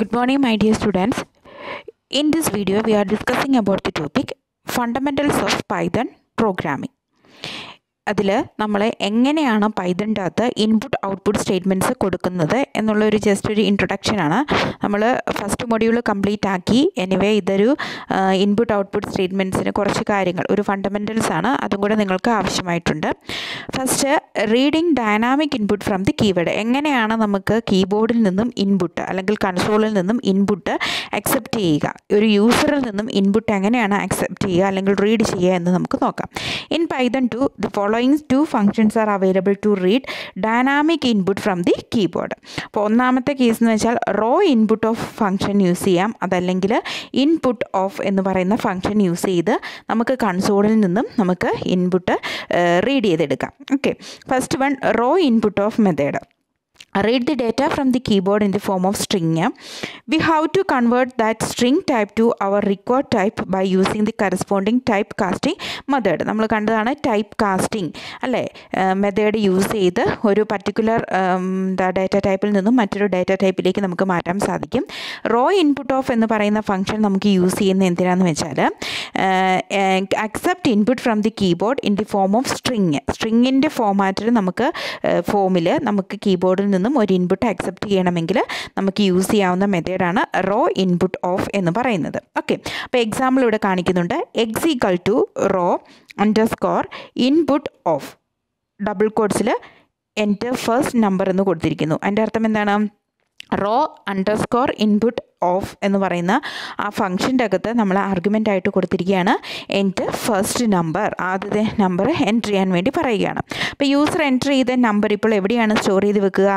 good morning my dear students in this video we are discussing about the topic fundamentals of python programming അതിൽ നമ്മൾ എങ്ങനെയാണ് പൈതൻ്റെ അകത്ത് input output statements കൊടുക്കുന്നത് എന്നുള്ള ഒരു ജസ്റ്റ് ഒരു ഇൻട്രൊഡക്ഷനാണ് നമ്മൾ ഫസ്റ്റ് മൊഡ്യൂൾ കംപ്ലീറ്റ് ആക്കി എനിവേ ഇതൊരു ഇൻപുട്ട് ഔട്ട്പുട്ട് സ്റ്റേറ്റ്മെൻറ്റ്സിന് കുറച്ച് കാര്യങ്ങൾ ഒരു ഫണ്ടമെൻറ്റൽസ് ആണ് അതും കൂടെ നിങ്ങൾക്ക് ആവശ്യമായിട്ടുണ്ട് first reading dynamic input from the keyword എങ്ങനെയാണ് നമുക്ക് കീബോർഡിൽ നിന്നും ഇൻപുട്ട് അല്ലെങ്കിൽ കൺസോളിൽ നിന്നും ഇൻപുട്ട് അക്സെപ്റ്റ് ചെയ്യുക ഒരു യൂസറിൽ നിന്നും ഇൻപുട്ട് എങ്ങനെയാണ് അക്സെപ്റ്റ് ചെയ്യുക അല്ലെങ്കിൽ റീഡ് ചെയ്യുക എന്ന് നമുക്ക് നോക്കാം in Python two the follow following two functions are available to read dynamic input from the keyboard അപ്പോൾ ഒന്നാമത്തെ കേസ് എന്ന് വെച്ചാൽ raw input of function use ചെയ്യാം അതല്ലെങ്കിൽ ഇൻപുട്ട് ഓഫ് എന്ന് പറയുന്ന ഫങ്ഷൻ യൂസ് ചെയ്ത് നമുക്ക് കൺസോളിൽ നിന്നും നമുക്ക് ഇൻപുട്ട് റീഡ് ചെയ്തെടുക്കാം okay first one raw input of method read the data from the keyboard in the form of string we have to convert that string type to our required type by using the corresponding type casting method നമ്മൾ കണ്ടതാണ് type casting അല്ലേ method use ചെയ്ത് ഒരു particular എന്താ data ടൈപ്പിൽ നിന്നും മറ്റൊരു data ടൈപ്പിലേക്ക് നമുക്ക് മാറ്റാൻ സാധിക്കും റോ ഇൻപുട്ട് ഓഫ് എന്ന് പറയുന്ന ഫംഗ്ഷൻ നമുക്ക് യൂസ് ചെയ്യുന്ന എന്തിനാന്ന് വെച്ചാൽ accept input from the keyboard in the form of string സ്ട്രിങ്ങിൻ്റെ ഫോമാറ്റിൽ നമുക്ക് ഫോമിൽ നമുക്ക് കീബോർഡിൽ നിന്ന് നിന്നും ഒരു ഇൻപുട്ട് അക്സെപ്റ്റ് ചെയ്യണമെങ്കിൽ നമുക്ക് യൂസ് ചെയ്യാവുന്ന മെത്തേഡാണ് റോ ഇൻപുട്ട് ഓഫ് എന്ന് പറയുന്നത് ഓക്കെ അപ്പോൾ എക്സാമ്പിൾ ഇവിടെ കാണിക്കുന്നുണ്ട് x equal to raw underscore input of double കോഡ്സിൽ എൻ്റെ ഫസ്റ്റ് നമ്പർ എന്ന് കൊടുത്തിരിക്കുന്നു അതിൻ്റെ അർത്ഥം എന്താണ് റോ അണ്ടർസ്കോർ ഇൻപുട്ട് ഓഫ് എന്ന് പറയുന്ന ആ ഫംഗ്ഷൻ്റെ അകത്ത് നമ്മൾ ആർഗ്യുമെൻ്റ് ആയിട്ട് കൊടുത്തിരിക്കുകയാണ് എൻ്റെ ഫസ്റ്റ് നമ്പർ ആദ്യത്തെ നമ്പർ എൻറ്റർ ചെയ്യാൻ വേണ്ടി പറയുകയാണ് അപ്പോൾ യൂസർ എൻറ്റർ ചെയ്ത നമ്പർ ഇപ്പോൾ എവിടെയാണ് സ്റ്റോർ ചെയ്ത് വെക്കുക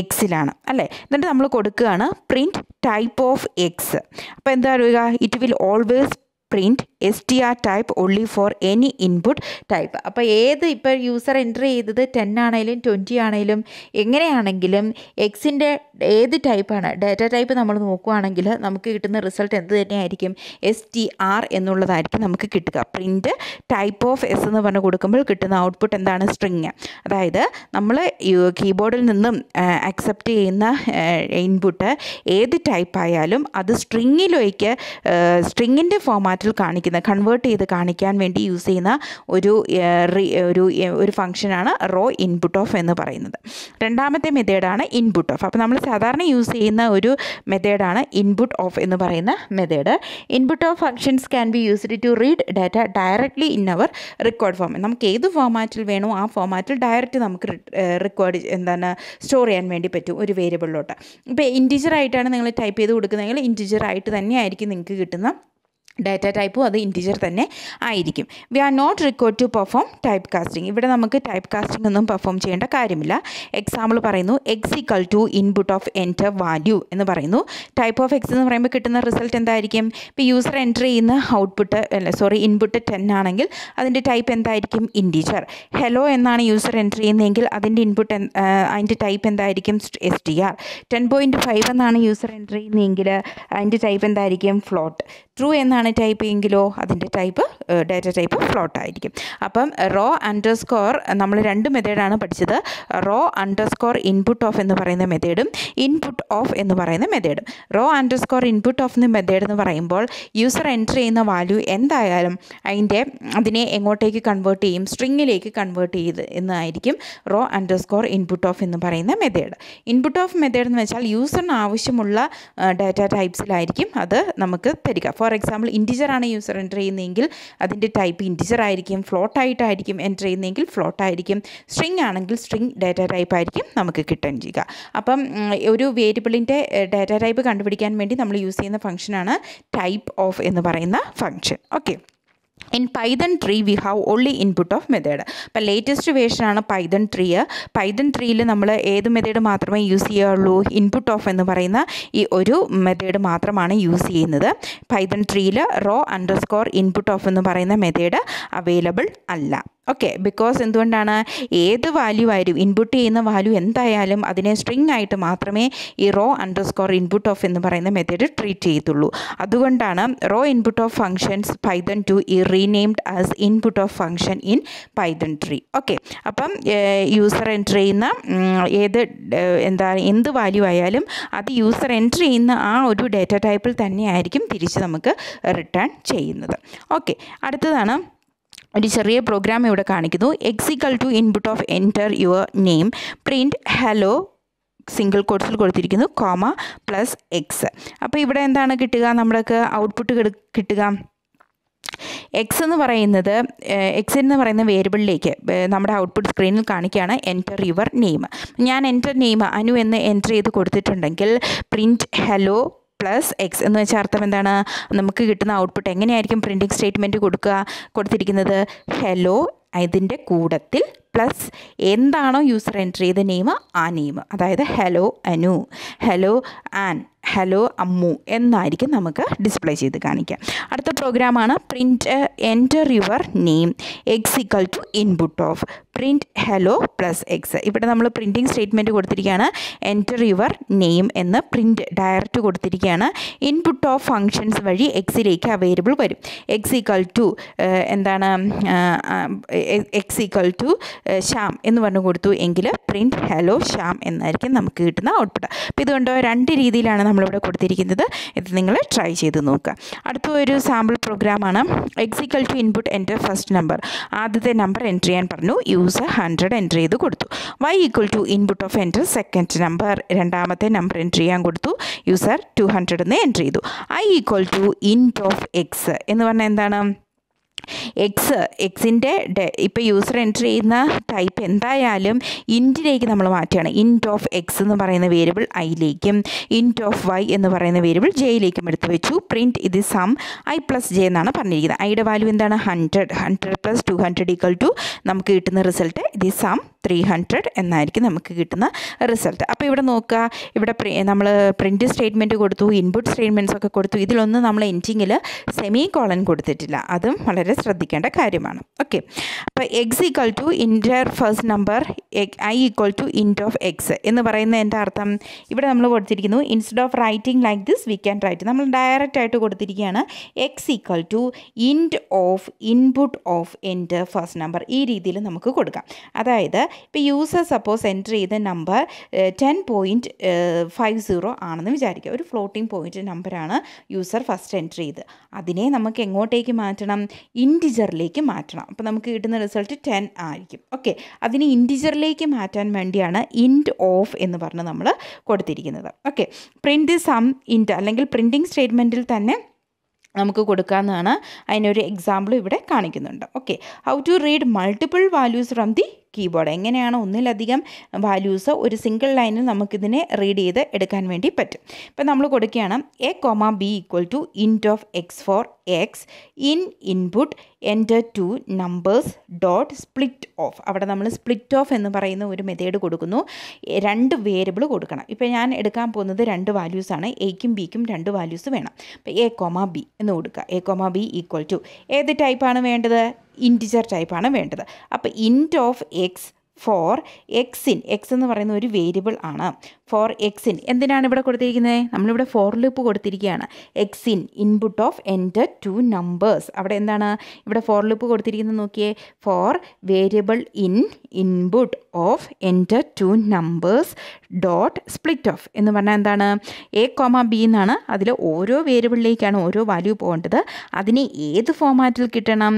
എക്സിലാണ് അല്ലേ എന്നിട്ട് നമ്മൾ കൊടുക്കുകയാണ് പ്രിൻറ്റ് ടൈപ്പ് ഓഫ് എക്സ് അപ്പോൾ എന്താ പറയുക it will always print S T R type only for any input type അപ്പോൾ ഏത് ഇപ്പോൾ യൂസർ എൻറ്റർ ചെയ്തത് ടെൻ ആണെങ്കിലും ട്വൻറ്റി ആണെങ്കിലും എങ്ങനെയാണെങ്കിലും എക്സിൻ്റെ ഏത് ടൈപ്പാണ് ഡാറ്റ ടൈപ്പ് നമ്മൾ നോക്കുകയാണെങ്കിൽ നമുക്ക് കിട്ടുന്ന റിസൾട്ട് എന്ത് തന്നെയായിരിക്കും എസ് ടി ആർ എന്നുള്ളതായിരിക്കും നമുക്ക് കിട്ടുക പ്രിൻറ്റ് ടൈപ്പ് ഓഫ് എസ് എന്ന് പറഞ്ഞ് കൊടുക്കുമ്പോൾ കിട്ടുന്ന ഔട്ട്പുട്ട് എന്താണ് സ്ട്രിങ് അതായത് നമ്മൾ കീബോർഡിൽ നിന്നും അക്സെപ്റ്റ് ചെയ്യുന്ന ഇൻപുട്ട് ഏത് ടൈപ്പായാലും അത് സ്ട്രിങ്ങിലേക്ക് സ്ട്രിങ്ങിൻ്റെ ഫോമാറ്റിൽ കാണിക്കും കാണിക്കുന്ന കൺവേർട്ട് ചെയ്ത് കാണിക്കാൻ വേണ്ടി യൂസ് ചെയ്യുന്ന ഒരു ഒരു ഒരു ഫംഗ്ഷനാണ് റോ ഇൻപുട്ട് ഓഫ് എന്ന് പറയുന്നത് രണ്ടാമത്തെ മെത്തേഡാണ് ഇൻപുട്ട് ഓഫ് അപ്പോൾ നമ്മൾ സാധാരണ യൂസ് ചെയ്യുന്ന ഒരു മെത്തേഡാണ് ഇൻപുട്ട് ഓഫ് എന്ന് പറയുന്ന method input of functions can be used to read data directly in our record form നമുക്ക് ഏത് ഫോമാറ്റിൽ വേണോ ആ ഫോമാറ്റിൽ ഡയറക്റ്റ് നമുക്ക് റെക്കോർഡ് എന്താണ് സ്റ്റോർ ചെയ്യാൻ വേണ്ടി പറ്റും ഒരു വേരിയബിളിലോട്ട് ഇപ്പോൾ ഇൻറ്റിജർ ആയിട്ടാണ് നിങ്ങൾ ടൈപ്പ് ചെയ്ത് കൊടുക്കുന്നതെങ്കിൽ ഇൻറ്റിജർ ആയിട്ട് തന്നെയായിരിക്കും നിങ്ങൾക്ക് കിട്ടുന്ന ഡാറ്റ ടൈപ്പും അത് ഇൻറ്റിജർ തന്നെ ആയിരിക്കും we are not required to perform type casting ഇവിടെ നമുക്ക് ടൈപ്പ് കാസ്റ്റിംഗ് ഒന്നും പെർഫോം ചെയ്യേണ്ട കാര്യമില്ല എക്സാമ്പിൾ പറയുന്നു x equal to input of enter value എന്ന് പറയുന്നു ടൈപ്പ് ഓഫ് എക്സ് എന്ന് പറയുമ്പോൾ കിട്ടുന്ന റിസൾട്ട് എന്തായിരിക്കും ഇപ്പോൾ യൂസർ എൻറ്റർ ചെയ്യുന്ന ഔട്ട്പുട്ട് അല്ല സോറി ഇൻപുട്ട് ടെൻ ആണെങ്കിൽ അതിൻ്റെ ടൈപ്പ് എന്തായിരിക്കും ഇൻറ്റിജർ ഹലോ എന്നാണ് യൂസർ എൻറ്റർ ചെയ്യുന്നതെങ്കിൽ അതിൻ്റെ ഇൻപുട്ട് അതിൻ്റെ ടൈപ്പ് എന്തായിരിക്കും S T R ten point five എന്നാണ് യൂസർ എൻറ്റർ ചെയ്യുന്നതെങ്കിൽ അതിൻ്റെ ടൈപ്പ് എന്തായിരിക്കും ഫ്ലോട്ട് ട്രൂ എന്നാണ് ടൈപ്പ് എങ്കിലോ അതിൻ്റെ ടൈപ്പ് ഡേറ്റ ടൈപ്പ് ഫ്ലോട്ട് ആയിരിക്കും അപ്പം റോ അണ്ടർ സ്കോർ നമ്മൾ രണ്ട് മെത്തേഡാണ് പഠിച്ചത് raw underscore input of എന്ന് പറയുന്ന മെത്തേഡും ഇൻപുട്ട് ഓഫ് എന്ന് പറയുന്ന മെത്തേഡും raw underscore input of എന്ന മെത്തേഡ് എന്ന് പറയുമ്പോൾ യൂസർ എൻ്റർ ചെയ്യുന്ന വാല്യൂ എന്തായാലും അതിൻ്റെ അതിനെ എങ്ങോട്ടേക്ക് കൺവേർട്ട് ചെയ്യും സ്ട്രിങ്ങിലേക്ക് കൺവേർട്ട് ചെയ്ത് എന്നായിരിക്കും raw underscore input of എന്ന് പറയുന്ന മെത്തേഡ് ഇൻപുട്ട് ഓഫ് മെത്തേഡ് എന്ന് വെച്ചാൽ യൂസറിന് ആവശ്യമുള്ള ഡാറ്റ ടൈപ്സിലായിരിക്കും അത് നമുക്ക് തരിക ഫോർ ഫോർ എക്സാമ്പിൾ ആണ് യൂസർ എൻ്റർ ചെയ്യുന്നതെങ്കിൽ അതിൻ്റെ ടൈപ്പ് ഇൻറ്റിജർ ആയിരിക്കും ഫ്ലോട്ട് ആയിട്ടായിരിക്കും എൻ്റർ ചെയ്യുന്നതെങ്കിൽ ഫ്ലോട്ട് ആയിരിക്കും സ്ട്രിങ് ആണെങ്കിൽ സ്ട്രിങ് ഡാറ്റ ടൈപ്പ് ആയിരിക്കും നമുക്ക് കിട്ടാൻ ചെയ്യുക അപ്പം ഒരു വേരിയബിളിൻ്റെ ഡാറ്റ ടൈപ്പ് കണ്ടുപിടിക്കാൻ വേണ്ടി നമ്മൾ യൂസ് ചെയ്യുന്ന ഫംഗ്ഷനാണ് ടൈപ്പ് ഓഫ് എന്ന് പറയുന്ന function okay in Python three we have only input of method അപ്പം ലേറ്റസ്റ്റ് വേർഷനാണ് പൈതൺ ത്രീ പൈതൺ ത്രീയിൽ നമ്മൾ ഏത് മെത്തേഡ് മാത്രമേ യൂസ് ചെയ്യുള്ളൂ ഇൻപുട്ട് ഓഫ് എന്ന് പറയുന്ന ഈ ഒരു മെത്തേഡ് മാത്രമാണ് യൂസ് ചെയ്യുന്നത് പൈതൺ ത്രീയിൽ റോ അണ്ടർസ്കോർ ഇൻപുട്ട് ഓഫ് എന്ന് പറയുന്ന മെത്തേഡ് അവൈലബിൾ അല്ല ഓക്കെ ബിക്കോസ് എന്തുകൊണ്ടാണ് ഏത് വാല്യൂ ആയാലും ഇൻപുട്ട് ചെയ്യുന്ന വാല്യൂ എന്തായാലും അതിനെ സ്ട്രിങ് ആയിട്ട് മാത്രമേ ഈ റോ അണ്ടർസ്കോർ ഇൻപുട്ട് ഓഫ് എന്ന് പറയുന്ന മെത്തേഡ് ട്രീറ്റ് ചെയ്യത്തുള്ളൂ അതുകൊണ്ടാണ് raw input of functions Python two ഈ renamed as input of function in Python three okay അപ്പം യൂസർ എൻട്രി ചെയ്യുന്ന ഏത് എന്താ എന്ത് വാല്യൂ ആയാലും അത് യൂസർ എൻട്രി ചെയ്യുന്ന ആ ഒരു ഡേറ്റ ടൈപ്പിൽ തന്നെയായിരിക്കും തിരിച്ച് നമുക്ക് റിട്ടേൺ ചെയ്യുന്നത് ഓക്കെ അടുത്തതാണ് ഒരു ചെറിയ പ്രോഗ്രാം ഇവിടെ കാണിക്കുന്നു x equal to input of enter your name print hello single കോഡ്സിൽ കൊടുത്തിരിക്കുന്നു കോമ പ്ലസ് എക്സ് അപ്പോൾ ഇവിടെ എന്താണ് കിട്ടുക നമ്മൾക്ക് ഔട്ട്പുട്ട് കിട്ടുക എക്സ് എന്ന് പറയുന്നത് എക്സ് എന്ന് പറയുന്ന വേരിയബിളിലേക്ക് നമ്മുടെ ഔട്ട്പുട്ട് സ്ക്രീനിൽ കാണിക്കുകയാണ് എൻറ്റർ യുവർ നെയിം ഞാൻ എൻറ്റർ നെയിം അനു എന്ന് എൻറ്റർ ചെയ്ത് കൊടുത്തിട്ടുണ്ടെങ്കിൽ പ്രിൻറ്റ് ഹലോ പ്ലസ് എക്സ് എന്ന് വെച്ചാൽ അർത്ഥം എന്താണ് നമുക്ക് കിട്ടുന്ന ഔട്ട്പുട്ട് എങ്ങനെയായിരിക്കും പ്രിൻറ്റിംഗ് സ്റ്റേറ്റ്മെൻറ്റ് കൊടുക്കുക കൊടുത്തിരിക്കുന്നത് ഹലോ ഇതിൻ്റെ കൂടത്തിൽ പ്ലസ് എന്താണോ യൂസർ എൻട്രി ചെയ്ത നെയിം ആ നെയിം അതായത് hello Anu hello Ann hello Ammu എന്നായിരിക്കും നമുക്ക് ഡിസ്പ്ലേ ചെയ്ത് കാണിക്കാം അടുത്ത പ്രോഗ്രാമാണ് print enter your name x equal to input of print hello plus x ഇവിടെ നമ്മൾ പ്രിൻറ്റിംഗ് സ്റ്റേറ്റ്മെൻറ്റ് കൊടുത്തിരിക്കുകയാണ് എൻറ്റർ യുവർ നെയിം എന്ന് പ്രിൻറ്റ് ഡയറക്റ്റ് കൊടുത്തിരിക്കുകയാണ് ഇൻപുട്ട് ഓഫ് ഫങ്ഷൻസ് വഴി എക്സിലേക്ക് അവൈലബിൾ വരും എക്സ് ഈക്വൽ ടു എന്താണ് എക്സ് ഈക്വൽ ടു ശ്യാം എന്ന് പറഞ്ഞു കൊടുത്തു എങ്കിൽ പ്രിൻറ്റ് ഹലോ ശ്യാം എന്നായിരിക്കും നമുക്ക് കിട്ടുന്ന ഔട്ട്പുട്ട് അപ്പോൾ ഇതുകൊണ്ട് രണ്ട് രീതിയിലാണ് നമ്മൾ നമ്മളിവിടെ കൊടുത്തിരിക്കുന്നത് ഇത് നിങ്ങൾ ട്രൈ ചെയ്ത് നോക്കുക അടുത്ത ഒരു സാമ്പിൾ പ്രോഗ്രാമാണ് x equal to input enter first number ആദ്യത്തെ നമ്പർ എൻ്റർ ചെയ്യാൻ പറഞ്ഞു യൂസർ ഹൺഡ്രഡ് എൻ്റർ ചെയ്ത് കൊടുത്തു y equal to input of enter second number രണ്ടാമത്തെ നമ്പർ എൻ്റർ ചെയ്യാൻ കൊടുത്തു യൂസർ ടു ഹൺഡ്രഡ് എന്ന് എൻ്റർ ചെയ്തു i equal to int of x എന്ന് പറഞ്ഞാൽ എന്താണ് എക്സ് എക്സിൻ്റെ ഇപ്പോൾ യൂസർ എൻറ്റർ ചെയ്യുന്ന ടൈപ്പ് എന്തായാലും ഇൻറ്റിലേക്ക് നമ്മൾ മാറ്റുകയാണ് ഇൻറ്റ് ഓഫ് എക്സ് എന്ന് പറയുന്ന വേരിയബിൾ ഐയിലേക്കും ഇൻറ്റ് ഓഫ് വൈ എന്ന് പറയുന്ന വേരിയബിൾ ജെയിലേക്കും എടുത്തു വെച്ചു പ്രിൻറ്റ് ഇത് സം ഐ പ്ലസ് ജെ എന്നാണ് പറഞ്ഞിരിക്കുന്നത് ഐയുടെ വാല്യൂ എന്താണ് hundred hundred plus two hundred equal to നമുക്ക് കിട്ടുന്ന റിസൾട്ട് ഇത് സം ത്രീ ഹൺഡ്രഡ് എന്നായിരിക്കും നമുക്ക് കിട്ടുന്ന റിസൾട്ട് അപ്പോൾ ഇവിടെ നോക്കുക ഇവിടെ നമ്മൾ പ്രിൻറ്റ് സ്റ്റേറ്റ്മെൻറ്റ് കൊടുത്തു ഇൻപുട്ട് സ്റ്റേറ്റ്മെൻറ്റ്സ് ഒക്കെ കൊടുത്തു ഇതിലൊന്നും നമ്മൾ എൻറ്റിങ്ങിൽ സെമി കോളൻ കൊടുത്തിട്ടില്ല അതും വളരെ ശ്രദ്ധിക്കേണ്ട കാര്യമാണ് ഓക്കെ അപ്പോൾ x equal to enter first number i equal to int of x എന്ന് എൻ്റെ അർത്ഥം ഇവിടെ നമ്മൾ കൊടുത്തിരിക്കുന്നു instead of writing like this we can write നമ്മൾ ഡയറക്റ്റ് ആയിട്ട് കൊടുത്തിരിക്കുകയാണ് x equal to int of input of enter first number ഈ രീതിയിൽ നമുക്ക് കൊടുക്കാം അതായത് ഇപ്പോൾ യൂസർ സപ്പോസ് എൻറ്റർ ചെയ്ത number ten point five zero ആണെന്ന് വിചാരിക്കുക ഒരു ഫ്ലോട്ടിംഗ് പോയിൻറ്റ് നമ്പറാണ് യൂസർ ഫസ്റ്റ് എൻറ്റർ ചെയ്ത് അതിനെ നമുക്ക് എങ്ങോട്ടേക്ക് മാറ്റണം ഇൻറ്റിജറിലേക്ക് മാറ്റണം അപ്പോൾ നമുക്ക് കിട്ടുന്ന റിസൾട്ട് ടെൻ ആയിരിക്കും ഓക്കെ അതിനെ ഇൻറ്റിജറിലേക്ക് മാറ്റാൻ വേണ്ടിയാണ് ഇൻറ്റ് ഓഫ് എന്ന് പറഞ്ഞ് നമ്മൾ കൊടുത്തിരിക്കുന്നത് ഓക്കെ പ്രിൻറ്റ് സം ഇൻറ്റ് അല്ലെങ്കിൽ പ്രിൻറ്റിംഗ് സ്റ്റേറ്റ്മെൻറ്റിൽ തന്നെ നമുക്ക് കൊടുക്കാവുന്നതാണ് അതിനൊരു എക്സാമ്പിൾ ഇവിടെ കാണിക്കുന്നുണ്ട് okay how to read multiple values from the keyboard എങ്ങനെയാണ് ഒന്നിലധികം വാല്യൂസ് ഒരു സിംഗിൾ ലൈനിൽ നമുക്കിതിനെ റീഡ് ചെയ്ത് എടുക്കാൻ വേണ്ടി പറ്റും ഇപ്പം നമ്മൾ കൊടുക്കുകയാണ് a comma b equal to int of x for x in input enter two numbers dot split of അവിടെ നമ്മൾ സ്പ്ലിറ്റ് ഓഫ് എന്ന് പറയുന്ന ഒരു മെത്തേഡ് കൊടുക്കുന്നു രണ്ട് വേരിയബിൾ കൊടുക്കണം ഇപ്പോൾ ഞാൻ എടുക്കാൻ പോകുന്നത് രണ്ട് വാല്യൂസാണ് എയ്ക്കും ബിക്കും രണ്ട് വാല്യൂസ് വേണം അപ്പോൾ എ കോമ ബി എന്ന് കൊടുക്കുക a comma b equal to ഏത് ടൈപ്പാണ് വേണ്ടത് ഇൻറ്റിജർ ടൈപ്പാണ് വേണ്ടത് അപ്പോൾ int of x for x in x എന്ന് പറയുന്ന ഒരു വേരിയബിൾ ആണ് ഫോർ എക്സിൻ എന്തിനാണ് ഇവിടെ കൊടുത്തിരിക്കുന്നത് നമ്മളിവിടെ ഫോർ ലൂപ്പ് കൊടുത്തിരിക്കുകയാണ് x in input of enter two numbers അവിടെ എന്താണ് ഇവിടെ ഫോർ ലൂപ്പ് കൊടുത്തിരിക്കുന്നത് നോക്കിയേ for variable in input of enter two numbers dot split of എന്ന് പറഞ്ഞാൽ എന്താണ് എ കോമ ബി എന്നാണ് അതിൽ ഓരോ വേരിയബിളിലേക്കാണ് ഓരോ വാല്യൂ പോകേണ്ടത് അതിനെ ഏത് ഫോമാറ്റിൽ കിട്ടണം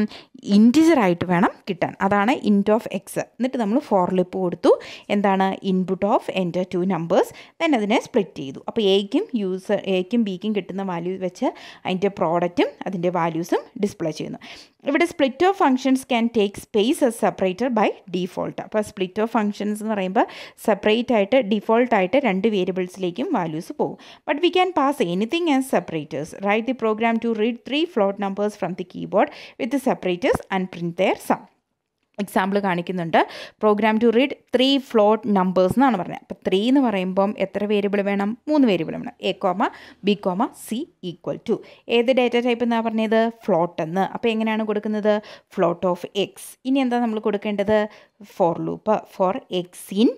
ഇൻറ്റിജറായിട്ട് വേണം കിട്ടാൻ അതാണ് ഇൻറ്റ് ഓഫ് എക്സ് എന്നിട്ട് നമ്മൾ ഫോർ ലിപ്പ് കൊടുത്തു എന്താണ് input of enter two numbers then അതിനെ സ്പ്ലിറ്റ് ചെയ്തു അപ്പോൾ എയ്ക്കും യൂസർ എയ്ക്കും ബിക്കും കിട്ടുന്ന വാല്യൂ വെച്ച് അതിൻ്റെ പ്രോഡക്റ്റും അതിൻ്റെ വാല്യൂസും ഡിസ്പ്ലേ ചെയ്യുന്നു ഇവിടെ split of functions can take space as separator by default അപ്പോൾ സ്പ്ലിറ്റ് ഓഫ് ഫങ്ഷൻസ് എന്ന് പറയുമ്പോൾ സെപ്പറേറ്റ് ആയിട്ട് ഡിഫോൾട്ട് ആയിട്ട് രണ്ട് വേരിയബിൾസിലേക്കും വാല്യൂസ് പോകും but we can pass anything as separators right the program to read three float numbers from the keyboard with separators and print their sum example കാണിക്കുന്നുണ്ട് program to read three float numbers എന്നാണ് പറഞ്ഞത് അപ്പോൾ three എന്ന് പറയുമ്പം എത്ര variable വേണം മൂന്ന് variable വേണം a comma b comma c equal to ഏത് ഡേറ്റ ടൈപ്പ് എന്നാണ് പറഞ്ഞത് ഫ്ലോട്ട് എന്ന് അപ്പോൾ എങ്ങനെയാണ് കൊടുക്കുന്നത് ഫ്ലോട്ട് ഓഫ് എക്സ് ഇനി എന്താ നമ്മൾ കൊടുക്കേണ്ടത് for loop for x in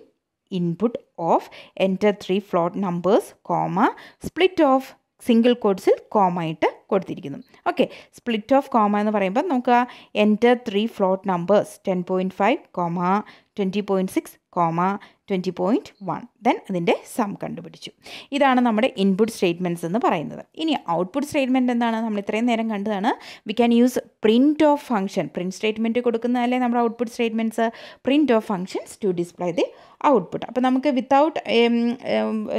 input of enter three float numbers comma split of single കോഡ്സിൽ കോമ ആയിട്ട് കൊടുത്തിരിക്കുന്നു ഓക്കെ സ്പ്ലിറ്റ് ഓഫ് കോമ എന്ന് പറയുമ്പോൾ നമുക്ക് enter three float numbers ten point five comma twenty point six comma twenty point one then അതിൻ്റെ sum കണ്ടുപിടിച്ചു ഇതാണ് നമ്മുടെ ഇൻപുട്ട് സ്റ്റേറ്റ്മെൻറ്റ്സ് എന്ന് പറയുന്നത് ഇനി ഔട്ട്പുട്ട് സ്റ്റേറ്റ്മെൻറ്റ് എന്താണ് നമ്മൾ ഇത്രയും നേരം കണ്ടതാണ് we can use print of function print statement കൊടുക്കുന്നതല്ലേ നമ്മുടെ output statements print of functions to display the output അപ്പോൾ നമുക്ക് വിത്തൗട്ട്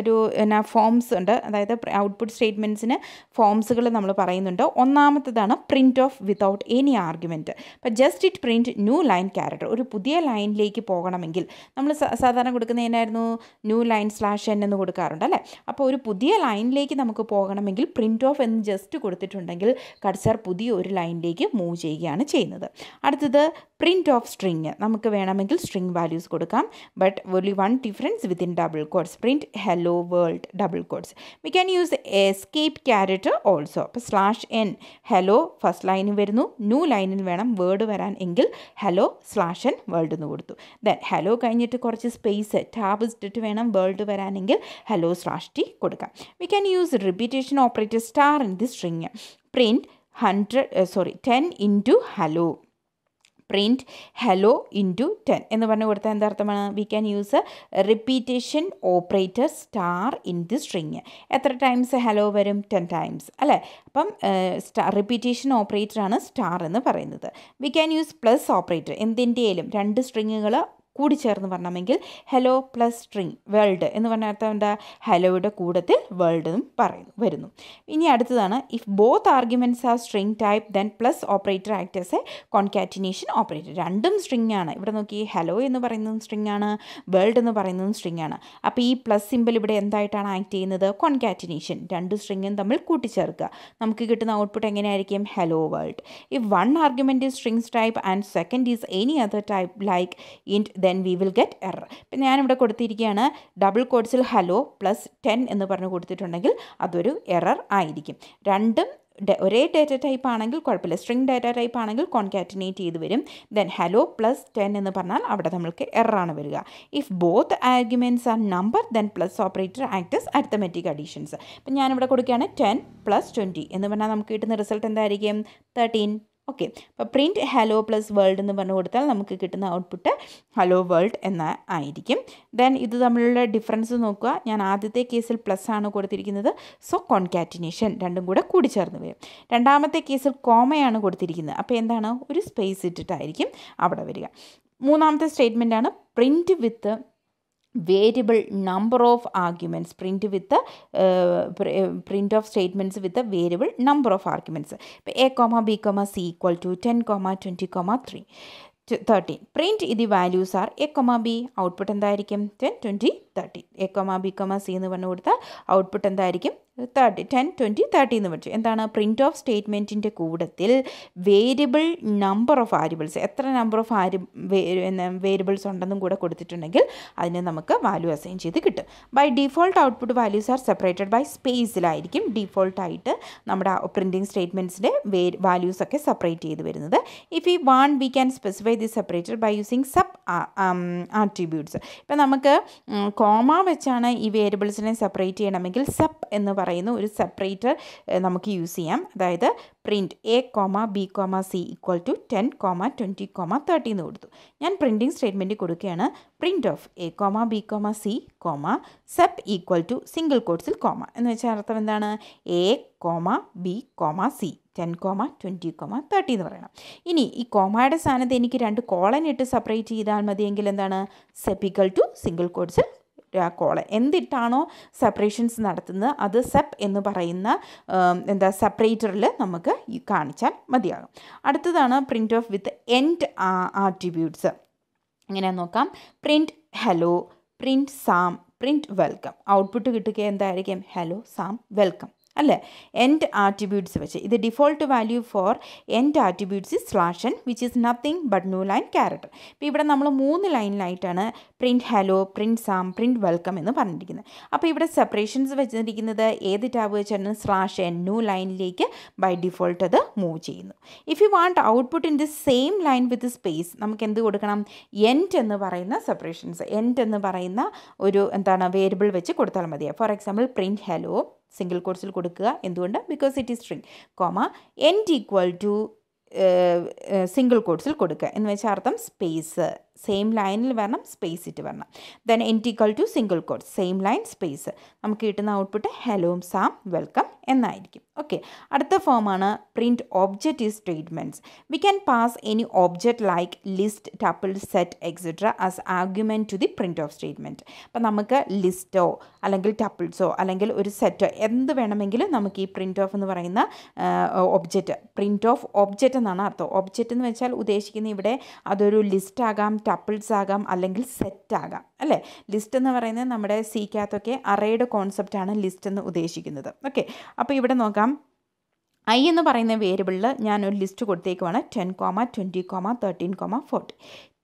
ഒരു എന്നാ ഫോംസ് ഉണ്ട് അതായത് ഔട്ട്പുട്ട് സ്റ്റേറ്റ്മെൻറ്റ്സിന് ഫോംസുകൾ നമ്മൾ പറയുന്നുണ്ട് ഒന്നാമത്തതാണ് print of without any argument അപ്പോൾ just it print new line character ഒരു പുതിയ ലൈനിലേക്ക് പോകണമെങ്കിൽ നമ്മൾ സാധാരണ കൊടുക്കുന്നതിനായിരുന്നു ന്യൂ ലൈൻ സ്ലാഷ് എൻ എന്ന് കൊടുക്കാറുണ്ട് അല്ലേ അപ്പോൾ ഒരു പുതിയ ലൈനിലേക്ക് നമുക്ക് പോകണമെങ്കിൽ പ്രിൻറ്റ് ഓഫ് എന്ന് ജസ്റ്റ് കൊടുത്തിട്ടുണ്ടെങ്കിൽ കട്സർ പുതിയ ഒരു ലൈനിലേക്ക് മൂവ് ചെയ്യുകയാണ് ചെയ്യുന്നത് അടുത്തത് പ്രിൻറ്റ് ഓഫ് സ്ട്രിങ് നമുക്ക് വേണമെങ്കിൽ സ്ട്രിങ് വാല്യൂസ് കൊടുക്കാം but only one difference within double quotes print hello world double quotes we can use escape ക്യാരറ്റ് ഓൾസോ അപ്പോൾ സ്ലാഷ് എൻ ഹലോ ഫസ്റ്റ് ലൈനിൽ വരുന്നു ന്യൂ ലൈനിൽ വേണം വേർഡ് വരാൻ എങ്കിൽ ഹലോ സ്ലാഷ് എൻ വേൾഡ് എന്ന് കൊടുത്തു ദെൻ ഹലോ കഴിഞ്ഞിട്ട് കുറച്ച് സ്പേസ് ഈസ് ടാബിസ്റ്റിട്ട് വേണം വേൾഡ് വരാനെങ്കിൽ ഹലോ സ്രാഷ്ടി കൊടുക്കാം we can use repetition operator star in the string print hundred sorry ten into hello print hello into ten എന്ന് പറഞ്ഞു കൊടുത്താൽ എന്താ we can use repetition operator star in the string എത്ര times hello വരും ten times അല്ലേ അപ്പം star repetition operator ആണ് star എന്ന് പറയുന്നത് we can use plus operator എന്തിൻ്റെയും രണ്ട് സ്ട്രിങ്ങുകൾ കൂടി ചേർന്ന് പറഞ്ഞാൽ ഹലോ പ്ലസ് സ്ട്രിങ് വേൾഡ് എന്ന് പറഞ്ഞ അർത്ഥം എന്താ ഹലോയുടെ കൂടത്തിൽ വേൾഡ് എന്നും പറയുന്നു വരുന്നു ഇനി അടുത്തതാണ് if both arguments are string type then plus operator acts as a concatenation operator രണ്ടും സ്ട്രിങ് ആണ് ഇവിടെ നോക്കി ഹലോ എന്ന് പറയുന്നതും സ്ട്രിങ് ആണ് വേൾഡ് എന്ന് പറയുന്നതും സ്ട്രിങ് ആണ് അപ്പോൾ ഈ പ്ലസ് സിമ്പിൾ ഇവിടെ എന്തായിട്ടാണ് ആക്ട് ചെയ്യുന്നത് കോൺകാറ്റിനേഷൻ രണ്ട് സ്ട്രിങ്ങും തമ്മിൽ കൂട്ടിച്ചേർക്കുക നമുക്ക് കിട്ടുന്ന ഔട്ട്പുട്ട് എങ്ങനെയായിരിക്കും hello world if one argument strings type and second is any other type like int then we will get error ഇപ്പം ഞാനിവിടെ കൊടുത്തിരിക്കുകയാണ് ഡബിൾ കോഡ്സിൽ ഹലോ പ്ലസ് ടെൻ എന്ന് പറഞ്ഞ് കൊടുത്തിട്ടുണ്ടെങ്കിൽ അതൊരു എറർ ആയിരിക്കും രണ്ടും ഒരേ ഡേറ്റ ടൈപ്പ് ആണെങ്കിൽ കുഴപ്പമില്ല സ്ട്രിങ് ഡേറ്റ ടൈപ്പ് ആണെങ്കിൽ കോൺകാറ്റിനേറ്റ് ചെയ്ത് വരും ദെൻ ഹലോ പ്ലസ് ടെൻ എന്ന് പറഞ്ഞാൽ അവിടെ നമ്മൾക്ക് എററാണ് വരിക if both arguments are number then plus operator acts arithmetic additions ഇപ്പം ഞാനിവിടെ കൊടുക്കുകയാണ് ടെൻ പ്ലസ് ട്വൻറ്റി എന്ന് പറഞ്ഞാൽ നമുക്ക് കിട്ടുന്ന റിസൾട്ട് എന്തായിരിക്കും തേർട്ടീൻ ഓക്കെ അപ്പോൾ പ്രിൻറ്റ് ഹലോ പ്ലസ് വേൾഡ് എന്ന് പറഞ്ഞു കൊടുത്താൽ നമുക്ക് കിട്ടുന്ന ഔട്ട്പുട്ട് ഹലോ വേൾഡ് എന്ന ആയിരിക്കും ദെൻ ഇത് തമ്മിലുള്ള ഡിഫറൻസ് നോക്കുക ഞാൻ ആദ്യത്തെ കേസിൽ പ്ലസ് ആണ് കൊടുത്തിരിക്കുന്നത് സോ കോൺകാറ്റിനേഷൻ രണ്ടും കൂടെ കൂടിച്ചേർന്ന് വരും രണ്ടാമത്തെ കേസിൽ കോമയാണ് കൊടുത്തിരിക്കുന്നത് അപ്പോൾ എന്താണ് ഒരു സ്പേസ് ഇട്ടിട്ടായിരിക്കും അവിടെ വരിക മൂന്നാമത്തെ സ്റ്റേറ്റ്മെൻറ്റാണ് print with variable number of arguments print with print of statements with variable number of arguments ഇപ്പോൾ a comma b comma c equal to ten comma twenty comma three thirteen print ഇത് values are a comma b output എന്തായിരിക്കും ten twenty thirteen a comma b comma C എന്ന് പറഞ്ഞു കൊടുത്താൽ output എന്തായിരിക്കും thirty ten twenty thirty എന്ന് പഠിച്ചു എന്താണ് print of സ്റ്റേറ്റ്മെൻറ്റിൻ്റെ കൂടത്തിൽ വേരിയബിൾ നമ്പർ ഓഫ് വാരിയബിൾസ് എത്ര നമ്പർ ഓഫ് ആരി വേരിയബിൾസ് ഉണ്ടെന്നും കൂടെ കൊടുത്തിട്ടുണ്ടെങ്കിൽ അതിന് നമുക്ക് വാല്യൂ അസൈൻ ചെയ്ത് കിട്ടും by default output values are separated by സ്പേസിലായിരിക്കും ഡിഫോൾട്ടായിട്ട് നമ്മുടെ പ്രിൻറ്റിംഗ് സ്റ്റേറ്റ്മെൻറ്റ്സിൻ്റെ വേ വാല്യൂസൊക്കെ സെപ്പറേറ്റ് ചെയ്ത് വരുന്നത് if you want we can specify the separated by using sub attributes ഇപ്പം നമുക്ക് കോമ വെച്ചാണ് ഈ വേരിയബിൾസിനെ സെപ്പറേറ്റ് ചെയ്യണമെങ്കിൽ സബ് എന്ന് പറയുന്നത് പറയുന്ന ഒരു സെപ്പറേറ്റ് നമുക്ക് യൂസ് ചെയ്യാം അതായത് print a comma b comma c equal to ten comma twenty comma thirty എന്ന് കൊടുത്തു ഞാൻ പ്രിൻറ്റിംഗ് സ്റ്റേറ്റ്മെൻറ്റ് കൊടുക്കുകയാണ് print of a comma b comma c comma sep equal to single കോഡ്സിൽ കോമ എന്ന് വെച്ചാൽ അർത്ഥം എന്താണ് a comma b comma c ten comma twenty comma thirty എന്ന് പറയണം ഇനി ഈ കോമയുടെ സ്ഥാനത്ത് എനിക്ക് രണ്ട് കോളൻ ഇട്ട് സെപ്പറേറ്റ് ചെയ്താൽ മതിയെങ്കിൽ എന്താണ് സെപ്പിക്കൽ ടു സിംഗിൾ കോഡ്സിൽ രാക്കോളെ എന്തിട്ടാണോ സെപ്പറേഷൻസ് നടത്തുന്നത് അത് സെപ്പ് എന്ന് പറയുന്ന എന്താ സെപ്പറേറ്ററിൽ നമുക്ക് കാണിച്ചാൽ മതിയാകും അടുത്തതാണ് print of with end attributes ഇങ്ങനെ നോക്കാം print hello print Sam print welcome output കിട്ടുക എന്തായിരിക്കും ഹലോ സാം വെൽക്കം അല്ലേ എൻഡ് ആറ്റിബ്യൂട്ട്സ് വെച്ച് ഇത് default value for end attributes is slash n which is nothing but new line character ഇപ്പോൾ ഇവിടെ നമ്മൾ മൂന്ന് ലൈനിലായിട്ടാണ് print hello print Sam print welcome എന്ന് പറഞ്ഞിരിക്കുന്നത് അപ്പോൾ ഇവിടെ സെപ്പറേഷൻസ് വെച്ചിരിക്കുന്നത് ഏത് ടാബ് വെച്ചാണ് സ്ലാഷ് എൻ ന്യൂ ലൈനിലേക്ക് ബൈ ഡിഫോൾട്ട് അത് മൂവ് ചെയ്യുന്നു if you want output in the same line with space നമുക്ക് എന്ത് കൊടുക്കണം എൻറ്റ് എന്ന് പറയുന്ന സെപ്പറേഷൻസ് എൻറ്റ് എന്ന് പറയുന്ന ഒരു എന്താണ് വേരിയബിൾ വെച്ച് കൊടുത്താൽ മതി for example print hello single കോഴ്സിൽ കൊടുക്കുക എന്തുകൊണ്ട് because it is string comma end equal to single കോഴ്സിൽ കൊടുക്കുക എന്ന് വെച്ചാൽ അർത്ഥം സ്പേസ് സെയിം ലൈനിൽ വരണം സ്പേസ് ഇട്ട് വരണം then end equal to single code same line space നമുക്ക് കിട്ടുന്ന ഔട്ട്പുട്ട് ഹലോ സാം വെൽക്കം എന്നായിരിക്കും ഓക്കെ അടുത്ത ഫോമാണ് print object is statements we can pass any object like list tuple set etcetera as argument to the print of statement അപ്പം നമുക്ക് ലിസ്റ്റോ അല്ലെങ്കിൽ ടപ്പിൾസോ അല്ലെങ്കിൽ ഒരു സെറ്റോ എന്ത് വേണമെങ്കിലും നമുക്ക് ഈ പ്രിൻറ്റ് ഓഫ് എന്ന് പറയുന്ന ഒബ്ജക്റ്റ് പ്രിൻറ്റ് ഓഫ് ഒബ്ജക്റ്റ് എന്നാണ് അർത്ഥം ഒബ്ജക്റ്റ് എന്ന് വെച്ചാൽ ഉദ്ദേശിക്കുന്ന ഇവിടെ അതൊരു ലിസ്റ്റ് ആകാം ടപ്പിൾസ് ആകാം അല്ലെങ്കിൽ സെറ്റ് ആകാം അല്ലേ ലിസ്റ്റ് എന്ന് പറയുന്നത് നമ്മുടെ സിക്കകത്തൊക്കെ അറേയുടെ കോൺസെപ്റ്റാണ് ലിസ്റ്റ് എന്ന് ഉദ്ദേശിക്കുന്നത് ഓക്കെ അപ്പോൾ ഇവിടെ നോക്കാം ഐ എന്ന് പറയുന്ന വേരിയബിളിൽ ഞാൻ ഒരു ലിസ്റ്റ് കൊടുത്തേക്കുവാണ് ten comma twenty comma thirteen comma forty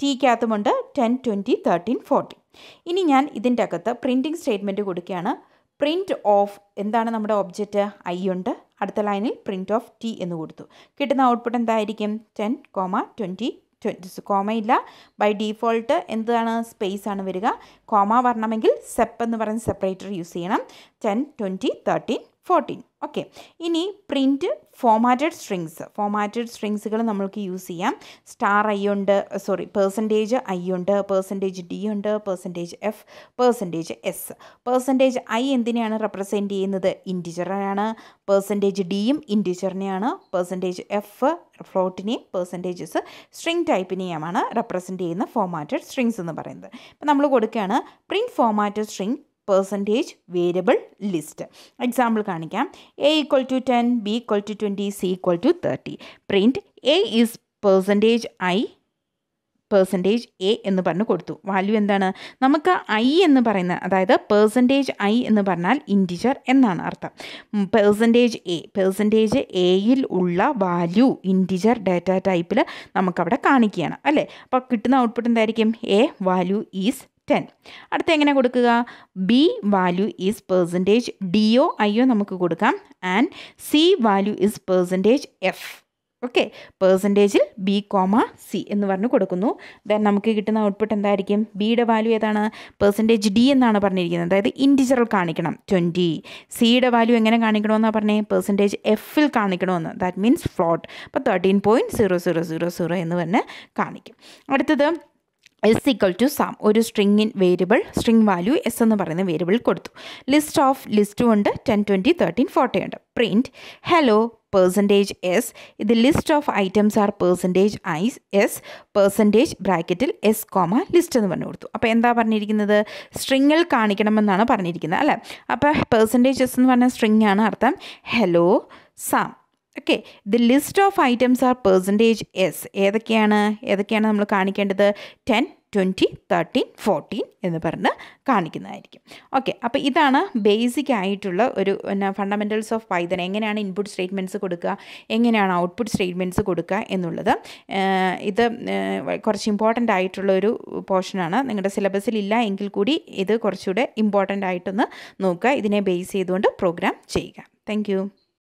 ടിക്കകത്തുമുണ്ട് ടെൻ ട്വൻറ്റി തേർട്ടീൻ ഫോർട്ടി ഇനി ഞാൻ ഇതിൻ്റെ അകത്ത് പ്രിൻറ്റിംഗ് സ്റ്റേറ്റ്മെൻറ്റ് കൊടുക്കുകയാണ് പ്രിൻറ്റ് ഓഫ് എന്താണ് നമ്മുടെ ഒബ്ജക്റ്റ് ഐ ഉണ്ട് അടുത്ത ലൈനിൽ പ്രിൻറ്റ് ഓഫ് ടി എന്ന് കൊടുത്തു കിട്ടുന്ന ഔട്ട്പുട്ട് എന്തായിരിക്കും ടെൻ കോമ ട്വൻറ്റി കോമയില്ല ബൈ ഡീഫോൾട്ട് എന്താണ് സ്പേസ് ആണ് വരിക കോമ വരണമെങ്കിൽ സെപ്പ് എന്ന് പറയുന്ന സെപ്പറേറ്റർ യൂസ് ചെയ്യണം ten twenty thirteen fourteen okay ഇനി പ്രിൻറ്റ് ഫോമാറ്റഡ് സ്ട്രിങ്സ് ഫോമാറ്റഡ് സ്ട്രിങ്സുകൾ നമ്മൾക്ക് യൂസ് ചെയ്യാം സ്റ്റാർ ഐ ഉണ്ട് സോറി പേഴ്സൻറ്റേജ് ഐ ഉണ്ട് പേഴ്സൻറ്റേജ് ഡി ഉണ്ട് percentage f percentage s percentage i എന്തിനെയാണ് റെപ്രസെൻറ്റ് ചെയ്യുന്നത് ഇൻറ്റിജറാണ് പേഴ്സൻറ്റേജ് ഡിയും ഇൻറ്റിജറിനെയാണ് പേഴ്സൻറ്റേജ് എഫ് ഫ്ലോട്ടിനെയും പേഴ്സൻറ്റേജസ് സ്ട്രിങ് ടൈപ്പിനെയുമാണ് റെപ്രസെൻറ്റ് ചെയ്യുന്ന ഫോമാറ്റഡ് സ്ട്രിങ്സ് എന്ന് പറയുന്നത് ഇപ്പം നമ്മൾ കൊടുക്കുകയാണ് print formatted string percentage variable list example കാണിക്കാം a equal to ten b equal to twenty c equal to thirty print a is percentage i percentage a എന്ന് പറഞ്ഞ് കൊടുത്തു വാല്യൂ എന്താണ് നമുക്ക് ഐ എന്ന് പറയുന്ന അതായത് പെർസെൻറ്റേജ് ഐ എന്ന് പറഞ്ഞാൽ ഇൻറ്റിജർ എന്നാണ് അർത്ഥം പെർസെൻറ്റേജ് എ പെർസെൻറ്റേജ് എയിൽ ഉള്ള വാല്യൂ ഇൻറ്റിജർ ഡാറ്റ ടൈപ്പിൽ നമുക്കവിടെ കാണിക്കുകയാണ് അല്ലേ അപ്പോൾ കിട്ടുന്ന ഔട്ട്പുട്ട് എന്തായിരിക്കും എ വാല്യൂ ഈസ് ടെൻ അടുത്ത എങ്ങനെ കൊടുക്കുക B value is percentage I O നമുക്ക് കൊടുക്കാം and C value is percentage F okay പേഴ്സൻറ്റേജിൽ ബി കോമ സി എന്ന് പറഞ്ഞ് കൊടുക്കുന്നു ദെൻ നമുക്ക് കിട്ടുന്ന ഔട്ട്പുട്ട് എന്തായിരിക്കും ബിയുടെ വാല്യൂ ഏതാണ് പേഴ്സൻറ്റേജ് ഡി എന്നാണ് പറഞ്ഞിരിക്കുന്നത് അതായത് ഇൻറ്റിജറിൽ കാണിക്കണം ട്വൻറ്റി സിയുടെ വാല്യൂ എങ്ങനെ കാണിക്കണമെന്നാണ് പറഞ്ഞത് പേഴ്സൻറ്റേജ് എഫിൽ കാണിക്കണമെന്ന് ദാറ്റ് മീൻസ് ഫ്ലോട്ട് അപ്പോൾ thirteen point zero zero zero zero എന്ന് പറഞ്ഞ് കാണിക്കും അടുത്തത് എസ് ഈക്വൽ ടു സാം ഒരു സ്ട്രിങ്ങിൻ വേരിയബിൾ സ്ട്രിങ് വാല്യൂ എസ് എന്ന് പറയുന്ന വേരിയബിൾ കൊടുത്തു ലിസ്റ്റ് ഓഫ് ലിസ്റ്റും ഉണ്ട് ടെൻ ട്വൻറ്റി തേർട്ടീൻ ഫോർട്ടി ഉണ്ട് പ്രിൻറ്റ് ഹലോ പേഴ്സൻറ്റേജ് എസ് ഇത് list of items are percentage is S percentage ബ്രാക്കറ്റിൽ എസ് കോമ ലിസ്റ്റ് എന്ന് പറഞ്ഞു കൊടുത്തു അപ്പോൾ എന്താ പറഞ്ഞിരിക്കുന്നത് സ്ട്രിങ്ങിൽ കാണിക്കണമെന്നാണ് പറഞ്ഞിരിക്കുന്നത് അല്ലേ അപ്പോൾ പേഴ്സൻറ്റേജ് എസ് എന്ന് പറഞ്ഞ സ്ട്രിങ്ങാണ് ആണ് അർത്ഥം hello Sam okay the list of items are percentage S ഏതൊക്കെയാണ് ഏതൊക്കെയാണ് നമ്മൾ കാണിക്കേണ്ടത് ടെൻ ട്വൻറ്റി തേർട്ടീൻ ഫോർട്ടീൻ എന്ന് പറഞ്ഞ് കാണിക്കുന്നതായിരിക്കും ഓക്കെ അപ്പോൾ ഇതാണ് ബേസിക് ആയിട്ടുള്ള ഒരു പിന്നെ ഫണ്ടമെൻറ്റൽസ് ഓഫ് പൈതൻ എങ്ങനെയാണ് ഇൻപുട്ട് സ്റ്റേറ്റ്മെൻറ്റ്സ് കൊടുക്കുക എങ്ങനെയാണ് ഔട്ട്പുട്ട് സ്റ്റേറ്റ്മെൻറ്റ്സ് കൊടുക്കുക എന്നുള്ളത് ഇത് കുറച്ച് ഇമ്പോർട്ടൻ്റ് ആയിട്ടുള്ള ഒരു പോർഷനാണ് നിങ്ങളുടെ സിലബസിൽ ഇല്ല എങ്കിൽ കൂടി ഇത് കുറച്ചുകൂടെ ഇമ്പോർട്ടൻ്റ് ആയിട്ടൊന്ന് നോക്കുക ഇതിനെ ബേസ് ചെയ്തുകൊണ്ട് പ്രോഗ്രാം ചെയ്യുക താങ്ക്